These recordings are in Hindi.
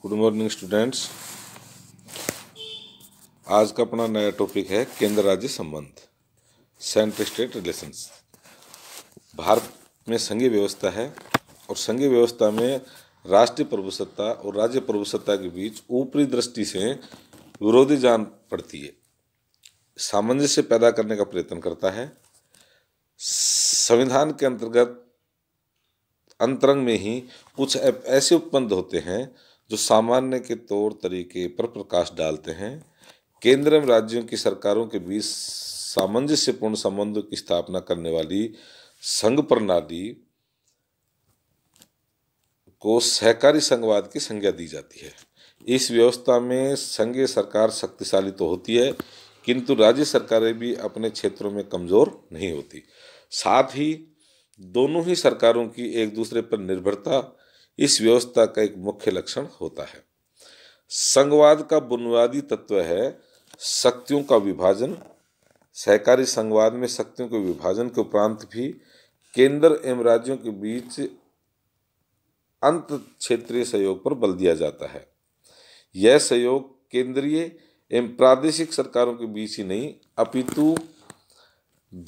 गुड मॉर्निंग स्टूडेंट्स आज का अपना नया टॉपिक है केंद्र राज्य संबंध सेंट्रल स्टेट रिलेशंस भारत में संघीय व्यवस्था है और संघीय व्यवस्था में राष्ट्रीय प्रभुसत्ता और राज्य प्रभुसत्ता के बीच ऊपरी दृष्टि से विरोधी जान पड़ती है सामंजस्य पैदा करने का प्रयत्न करता है संविधान के अंतर्गत अंतरंग में ही कुछ ऐसे उपबंध होते हैं जो सामान्य के तौर तरीके पर प्रकाश डालते हैं केंद्र एवं राज्यों की सरकारों के बीच सामंजस्यपूर्ण संबंधों की स्थापना करने वाली संघ प्रणाली को सहकारी संघवाद की संज्ञा दी जाती है इस व्यवस्था में संघीय सरकार शक्तिशाली तो होती है किंतु राज्य सरकारें भी अपने क्षेत्रों में कमज़ोर नहीं होती साथ ही दोनों ही सरकारों की एक दूसरे पर निर्भरता इस व्यवस्था का एक मुख्य लक्षण होता है संघवाद का बुनियादी तत्व है शक्तियों का विभाजन सहकारी संघवाद में शक्तियों के विभाजन के उपरांत भी केंद्र एवं राज्यों के बीच अंत क्षेत्रीय सहयोग पर बल दिया जाता है यह सहयोग केंद्रीय एवं प्रादेशिक सरकारों के बीच ही नहीं अपितु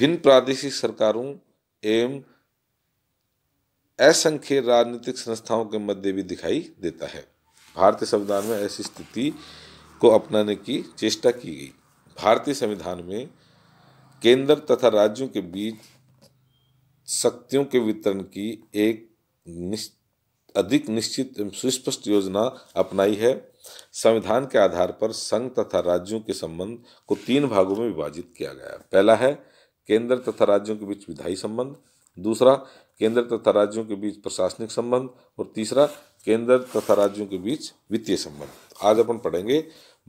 भिन्न प्रादेशिक सरकारों एवं असंख्य राजनीतिक संस्थाओं के मध्य भी दिखाई देता है भारतीय संविधान में ऐसी स्थिति को अपनाने की चेष्टा की गई भारतीय संविधान में केंद्र तथा राज्यों के बीच शक्तियों के वितरण की एक निश्च, अधिक निश्चित एवं सुस्पष्ट योजना अपनाई है संविधान के आधार पर संघ तथा राज्यों के संबंध को तीन भागों में विभाजित किया गया पहला है केंद्र तथा राज्यों के बीच विधायी संबंध दूसरा केंद्र तथा राज्यों के बीच प्रशासनिक संबंध और तीसरा केंद्र तथा राज्यों के बीच वित्तीय संबंध आज अपन पढ़ेंगे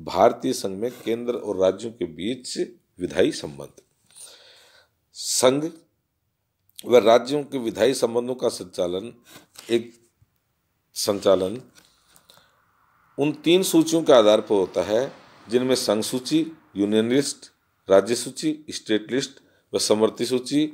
भारतीय संघ में केंद्र और राज्यों के बीच विधायी संबंध संघ व राज्यों के विधायी संबंधों का संचालन एक संचालन उन तीन सूचियों के आधार पर होता है जिनमें संघ सूची यूनियन लिस्ट राज्य सूची स्टेट लिस्ट व समर्थी सूची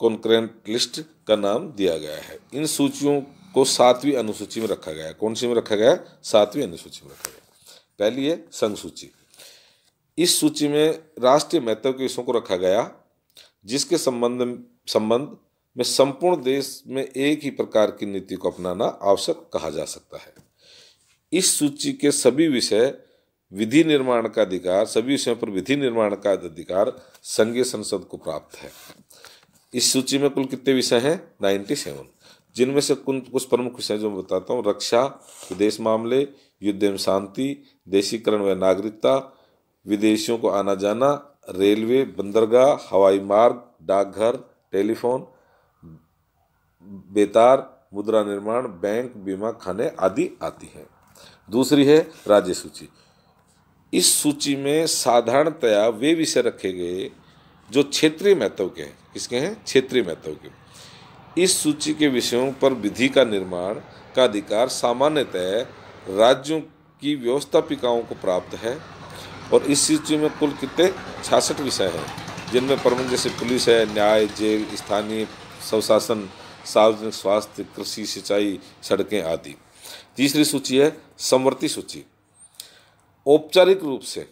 कॉन्क्रेंट लिस्ट का नाम दिया गया है इन सूचियों को सातवीं अनुसूची में रखा गया है कौन सी में रखा गया है सातवीं अनुसूची में रखा गया पहली है संघ सूची इस सूची में राष्ट्रीय महत्व के विषयों को रखा गया जिसके संबंध संबंध में संपूर्ण देश में एक ही प्रकार की नीति को अपनाना आवश्यक कहा जा सकता है इस सूची के सभी विषय विधि निर्माण का अधिकार सभी विषयों पर विधि निर्माण का अधिकार संघीय संसद को प्राप्त है इस सूची में कुल कितने विषय हैं नाइन्टी सेवन जिनमें से कुल कुछ प्रमुख विषय जो मैं बताता हूँ रक्षा विदेश मामले युद्ध एवं शांति देशीकरण व नागरिकता विदेशियों को आना जाना रेलवे बंदरगाह हवाई मार्ग डाकघर टेलीफोन बेतार मुद्रा निर्माण बैंक बीमा खाने आदि आती हैं दूसरी है राज्य सूची इस सूची में साधारणतया वे विषय रखे गए जो क्षेत्रीय महत्व के हैं किसके हैं क्षेत्रीय महत्व के इस सूची के विषयों पर विधि का निर्माण का अधिकार सामान्यतः राज्यों की व्यवस्थापिकाओं को प्राप्त है और इस सूची में कुल कितने छियासठ विषय हैं जिनमें प्रमुख जैसे पुलिस है न्याय जेल स्थानीय स्वशासन सार्वजनिक स्वास्थ्य कृषि सिंचाई सड़कें आदि तीसरी सूची है समवर्ती सूची औपचारिक रूप से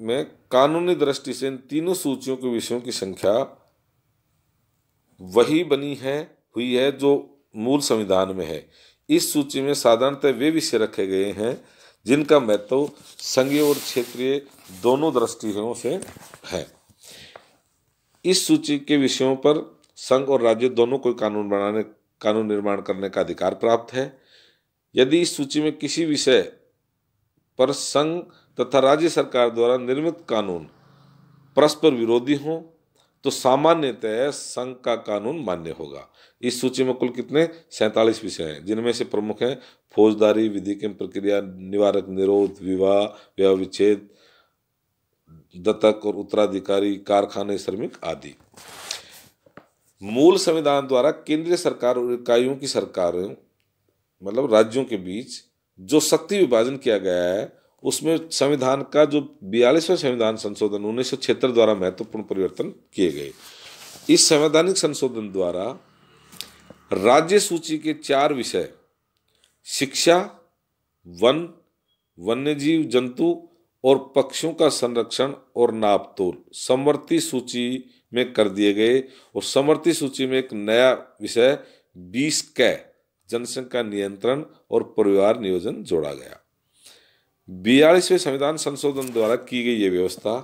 में कानूनी दृष्टि से इन तीनों सूचियों के विषयों की संख्या वही बनी है हुई है जो मूल संविधान में है इस सूची में साधारणतः वे विषय रखे गए हैं जिनका महत्व संघीय और क्षेत्रीय दोनों दृष्टियों से है इस सूची के विषयों पर संघ और राज्य दोनों को कानून बनाने कानून निर्माण करने का अधिकार प्राप्त है यदि इस सूची में किसी विषय पर संघ तथा राज्य सरकार द्वारा निर्मित कानून परस्पर विरोधी हों तो सामान्यतः संघ का कानून मान्य होगा इस सूची में कुल कितने सैंतालीस विषय हैं जिनमें से प्रमुख हैं फौजदारी विधि के प्रक्रिया निवारक निरोध विवाह व्यवहार विच्छेद दत्तक और उत्तराधिकारी कारखाने श्रमिक आदि मूल संविधान द्वारा केंद्रीय सरकार और इकाइयों की सरकारों मतलब राज्यों के बीच जो शक्ति विभाजन किया गया है उसमें संविधान का जो बयालीसवें संविधान संशोधन उन्नीस सौ छिहत्तर द्वारा महत्वपूर्ण परिवर्तन किए गए इस संवैधानिक संशोधन द्वारा राज्य सूची के चार विषय शिक्षा वन वन्य जीव जंतु और पक्षियों का संरक्षण और नापतोल समवर्ती सूची में कर दिए गए और समवर्ती सूची में एक नया विषय बीस कै जनसंख्या नियंत्रण और परिवार नियोजन जोड़ा गया बयालीसवें संविधान संशोधन द्वारा की गई यह व्यवस्था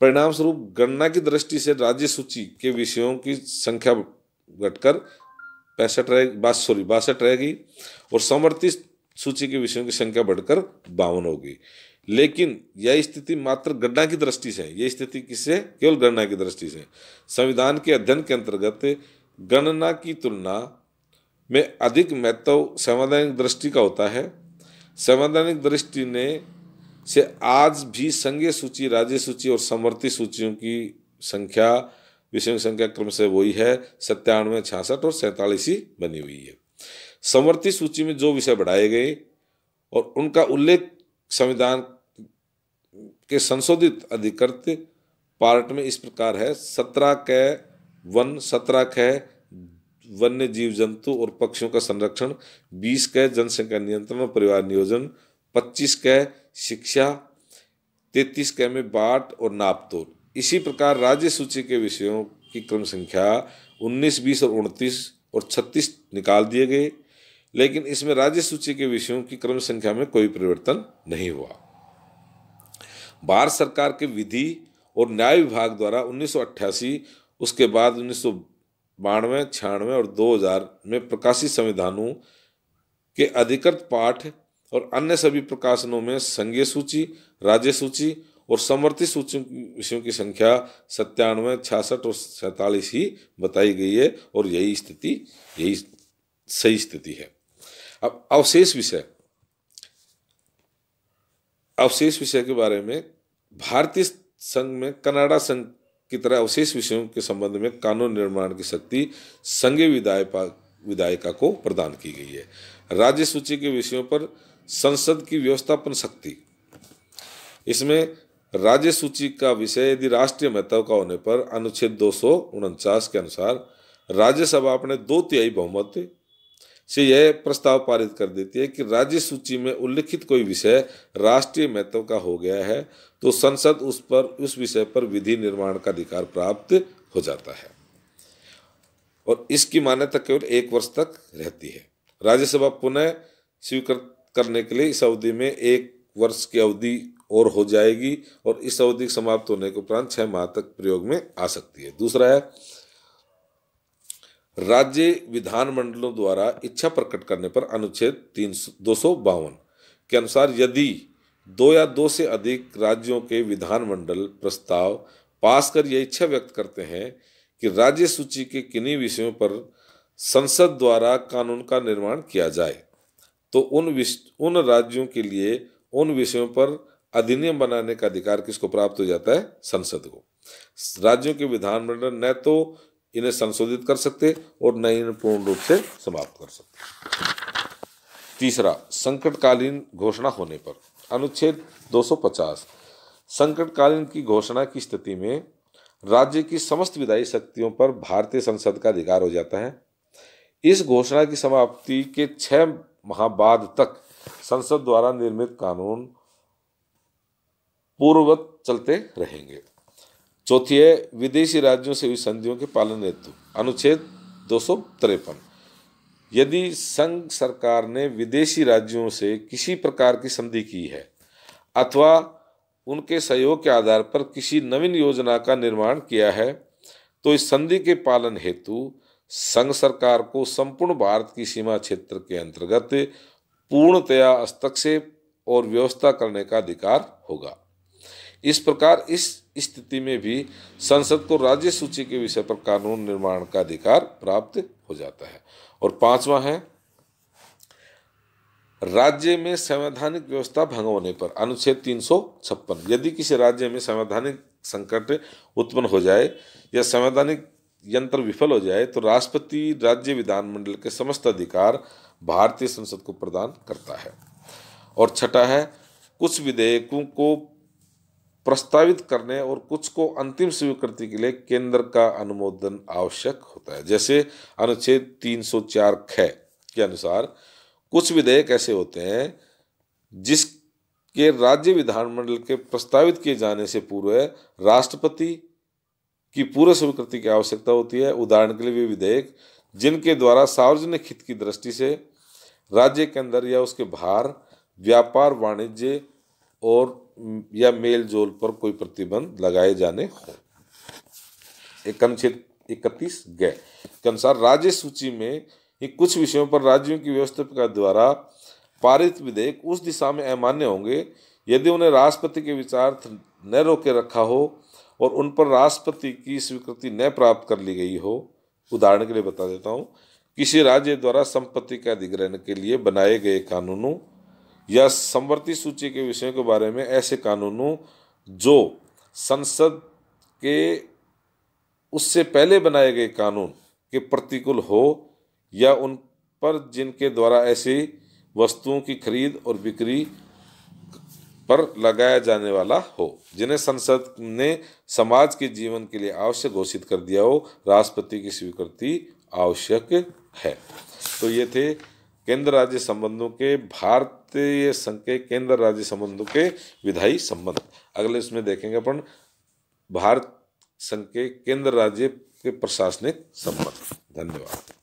परिणाम स्वरूप गणना की दृष्टि से राज्य सूची के विषयों की संख्या घटकर पैंसठ रह सॉरी बासठ रहेगी और समर्थित सूची के विषयों की संख्या बढ़कर बावन होगी लेकिन यह स्थिति मात्र गणना की दृष्टि से है यह स्थिति किससे केवल गणना की दृष्टि से संविधान के अध्ययन के अंतर्गत गणना की तुलना में अधिक महत्व संवैधानिक दृष्टि का होता है संवैधानिक दृष्टि ने से आज भी संघीय सूची राज्य सूची और समवर्ती सूचियों की संख्या विषय संख्या क्रम से वही है सत्तानवे छियासठ और सैंतालीस ही बनी हुई है समवर्ती सूची में जो विषय बढ़ाए गए और उनका उल्लेख संविधान के संशोधित अधिकृत पार्ट में इस प्रकार है सत्रह क वन सत्रह कै वन्य जीव जंतु और पक्षियों का संरक्षण बीस कै जनसंख्या नियंत्रण और परिवार नियोजन पच्चीस कह शिक्षा तैतीस कह में बाट और नापतोल इसी प्रकार राज्य सूची के विषयों की क्रम संख्या उन्नीस बीस और उनतीस और छत्तीस निकाल दिए गए लेकिन इसमें राज्य सूची के विषयों की क्रम संख्या में कोई परिवर्तन नहीं हुआ भारत सरकार के विधि और न्याय विभाग द्वारा उन्नीस उसके बाद उन्नीस बानवे छियानवे और 2000 में प्रकाशित संविधानों के अधिकृत पाठ और अन्य सभी प्रकाशनों में संघीय सूची राज्य सूची और समर्थित विषयों की संख्या सत्तानवे छियासठ और सैतालीस ही बताई गई है और यही स्थिति यही सही स्थिति है अब अवशेष विषय अवशेष विषय के बारे में भारतीय संघ में कनाडा संघ की तरह अवशेष विषयों के संबंध में कानून निर्माण की शक्ति संघ विधाय विधायिका को प्रदान की गई है राज्य सूची के विषयों पर संसद की व्यवस्थापन शक्ति इसमें राज्य सूची का विषय यदि राष्ट्रीय महत्व का होने पर अनुच्छेद दो के अनुसार राज्यसभा अपने दो तिहाई बहुमत से यह प्रस्ताव पारित कर देती है कि राज्य सूची में उल्लिखित कोई विषय राष्ट्रीय महत्व का हो गया है तो संसद उस पर उस विषय पर विधि निर्माण का अधिकार प्राप्त हो जाता है और इसकी मान्यता केवल एक वर्ष तक रहती है राज्यसभा पुनः स्वीकृत करने के लिए इस अवधि में एक वर्ष की अवधि और हो जाएगी और इस अवधि समाप्त होने के उपरांत छह माह तक प्रयोग में आ सकती है दूसरा है राज्य विधानमंडलों द्वारा इच्छा प्रकट करने पर अनुच्छेद तीन दो सौ बावन के अनुसार यदि दो या दो से अधिक राज्यों के विधानमंडल प्रस्ताव पास कर यह इच्छा व्यक्त करते हैं कि राज्य सूची के किन्हीं विषयों पर संसद द्वारा कानून का निर्माण किया जाए तो उन विश उन राज्यों के लिए उन विषयों पर अधिनियम बनाने का अधिकार किसको प्राप्त हो जाता है संसद को राज्यों के विधानमंडल न तो इन्हें संशोधित कर सकते और नए इन्हें पूर्ण रूप से समाप्त कर सकते तीसरा संकटकालीन घोषणा होने पर अनुच्छेद 250 संकटकालीन की घोषणा की स्थिति में राज्य की समस्त विधायी शक्तियों पर भारतीय संसद का अधिकार हो जाता है इस घोषणा की समाप्ति के छह माह बाद तक संसद द्वारा निर्मित कानून पूर्ववत चलते रहेंगे चौथी है विदेशी राज्यों से हुई संधियों के पालन हेतु अनुच्छेद दो यदि संघ सरकार ने विदेशी राज्यों से किसी प्रकार की संधि की है अथवा उनके सहयोग के आधार पर किसी नवीन योजना का निर्माण किया है तो इस संधि के पालन हेतु संघ सरकार को संपूर्ण भारत की सीमा क्षेत्र के अंतर्गत पूर्णतया हस्तक्षेप और व्यवस्था करने का अधिकार होगा इस प्रकार इस स्थिति में भी संसद को राज्य सूची के विषय पर कानून निर्माण का अधिकार प्राप्त हो जाता है और पांचवा है राज्य में संवैधानिक व्यवस्था भंग होने पर अनुच्छेद तीन यदि किसी राज्य में संवैधानिक संकट उत्पन्न हो जाए या संवैधानिक यंत्र विफल हो जाए तो राष्ट्रपति राज्य विधानमंडल के समस्त अधिकार भारतीय संसद को प्रदान करता है और छठा है कुछ विधेयकों को प्रस्तावित करने और कुछ को अंतिम स्वीकृति के लिए केंद्र का अनुमोदन आवश्यक होता है जैसे अनुच्छेद 304 ख के अनुसार कुछ विधेयक ऐसे होते हैं जिसके राज्य विधानमंडल के प्रस्तावित किए जाने से पूर्व राष्ट्रपति की पूर्व स्वीकृति की आवश्यकता होती है उदाहरण के लिए वे विधेयक जिनके द्वारा सार्वजनिक हित की दृष्टि से राज्य के अंदर या उसके बाहर व्यापार वाणिज्य और या मेल जोल पर कोई प्रतिबंध लगाए जाने हो एक अनुच्छेद इकतीस गए के अनुसार राज्य सूची में ही कुछ विषयों पर राज्यों की व्यवस्था द्वारा पारित विधेयक उस दिशा में अमान्य होंगे यदि उन्हें राष्ट्रपति के विचार न रोके रखा हो और उन पर राष्ट्रपति की स्वीकृति न प्राप्त कर ली गई हो उदाहरण के लिए बता देता हूँ किसी राज्य द्वारा संपत्ति के अधिग्रहण के लिए बनाए गए कानूनों या समवर्ती सूची के विषयों के बारे में ऐसे कानूनों जो संसद के उससे पहले बनाए गए कानून के प्रतिकूल हो या उन पर जिनके द्वारा ऐसी वस्तुओं की खरीद और बिक्री पर लगाया जाने वाला हो जिन्हें संसद ने समाज के जीवन के लिए आवश्यक घोषित कर दिया हो राष्ट्रपति की स्वीकृति आवश्यक है तो ये थे केंद्र राज्य संबंधों के भारतीय संघ के केंद्र राज्य संबंधों के विधायी संबंध अगले इसमें देखेंगे अपन भारत संघ के केंद्र राज्य के प्रशासनिक संबंध धन्यवाद